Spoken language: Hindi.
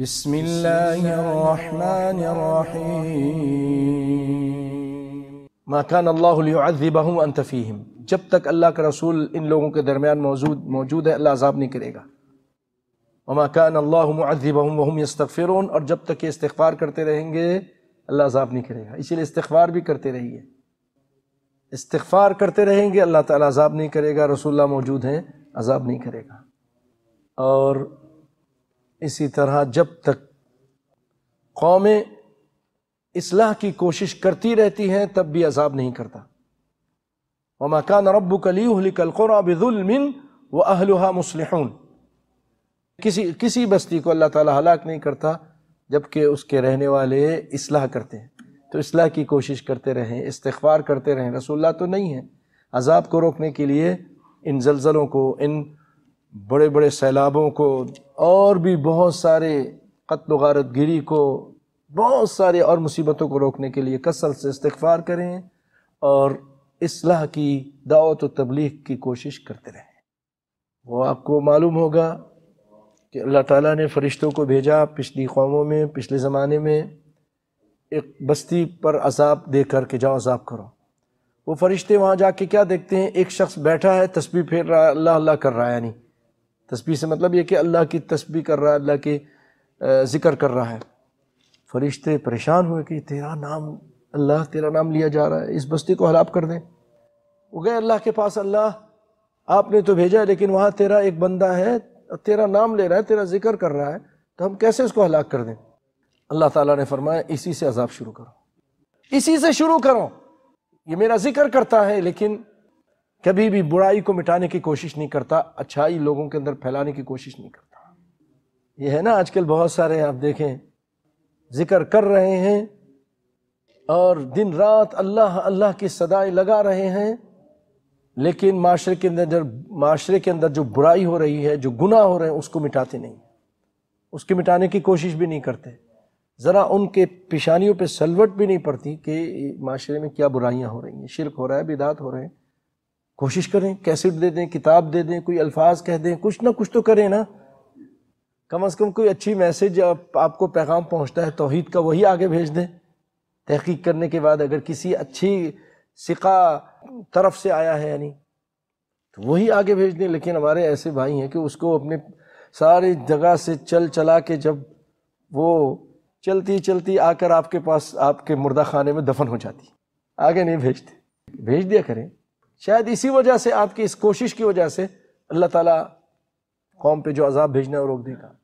بسم الله الرحمن الرحيم ما كان الله ليعذبهم أنت فيهم जब तक अल्लाह का रसूल इन लोगों के दरमियान मौजूद मौजूद है अल्लाह अजाब नहीं करेगा वमा कान अल्लाहबहम वहम यस्तफ़िर और जब तक ये इस्तफ़ार करते रहेंगे अल्लाह अजाब नहीं करेगा इसीलिए इस्तफ़ार भी करते रहिए इस्तफ़ार करते रहेंगे अल्लाह ताला अजाब नहीं करेगा रसुल्ला मौजूद हैं अजाब नहीं करेगा और इसी तरह जब तक कौमें इसलाह की कोशिश करती रहती हैं तब भी अजाब नहीं करता व मकान रब्बू कलीकलमिन व अहलहा मुसलहून किसी किसी बस्ती को अल्लाह ताला हलाक नहीं करता जबकि उसके रहने वाले इसलाह करते हैं तो इसलाह की कोशिश करते रहें इस्तफार करते रहें रसोल्ला तो नहीं है अजाब को रोकने के लिए इन जलजलों को इन बड़े बड़े सैलाबों को और भी बहुत सारे कत्ल गारत गिरी को बहुत सारे और मुसीबतों को रोकने के लिए कसल से इस्तफ़ार करें और इसलाह की दावत व तबलीग की कोशिश करते रहें वो आपको मालूम होगा कि अल्लाह ताला ने फ़रिश्तों को भेजा पिछली कौमों में पिछले ज़माने में एक बस्ती पर अजाब दे कर के जाओ अजाब करो वो फ़रिश्ते वहाँ जाके क्या देखते हैं एक शख्स बैठा है तस्वीर फेर रहा है अल्लाह अल्लाह कर रहा है यानी तस्बी से मतलब ये कि अल्लाह की तस्बी कर रहा है अल्लाह के ज़िक्र कर रहा है फरिश्ते परेशान हुए कि तेरा नाम अल्लाह तेरा नाम लिया जा रहा है इस बस्ती को हलाप कर दें वो गए अल्लाह के पास अल्लाह आपने तो भेजा है लेकिन वहाँ तेरा एक बंदा है तेरा नाम ले रहा है तेरा जिक्र कर रहा है तो हम कैसे उसको हलाक कर दें अल्लाह ताला ने फरमाया इसी से अजाब शुरू करो इसी से शुरू करो ये मेरा जिक्र करता है लेकिन कभी भी बुराई को मिटाने की कोशिश नहीं करता अच्छाई लोगों के अंदर फैलाने की कोशिश नहीं करता ये है ना आजकल बहुत सारे आप देखें जिक्र कर रहे हैं और दिन रात अल्लाह अल्लाह की सदाएं लगा रहे हैं लेकिन माशरे के अंदर जब माशरे के अंदर जो बुराई हो रही है जो गुनाह हो रहे हैं उसको मिटाते नहीं उसके मिटाने की कोशिश भी नहीं करते ज़रा उनके पेशानियों पे सलवट भी नहीं पड़ती कि माशरे में क्या बुराइयां हो रही हैं शिरक हो रहा है बिदात हो रहे हैं कोशिश करें कैसेट दे दें किताब दे दें कोई अल्फाज कह दें कुछ ना कुछ तो करें ना कम अज़ कम कोई अच्छी मैसेज आप, आपको पैगाम पहुंचता है तोहहीद का वही आगे भेज दें तहकीक करने के बाद अगर किसी अच्छी सिका तरफ से आया है यानी तो वही आगे भेज दें लेकिन हमारे ऐसे भाई हैं कि उसको अपने सारी जगह से चल चला के जब वो चलती चलती आकर आपके पास आपके मुर्दा खाने में दफन हो जाती आगे नहीं भेजते भेज दिया करें शायद इसी वजह से आपकी इस कोशिश की वजह से अल्लाह ताला कौम पे जो अजाब भेजना है रोक देगा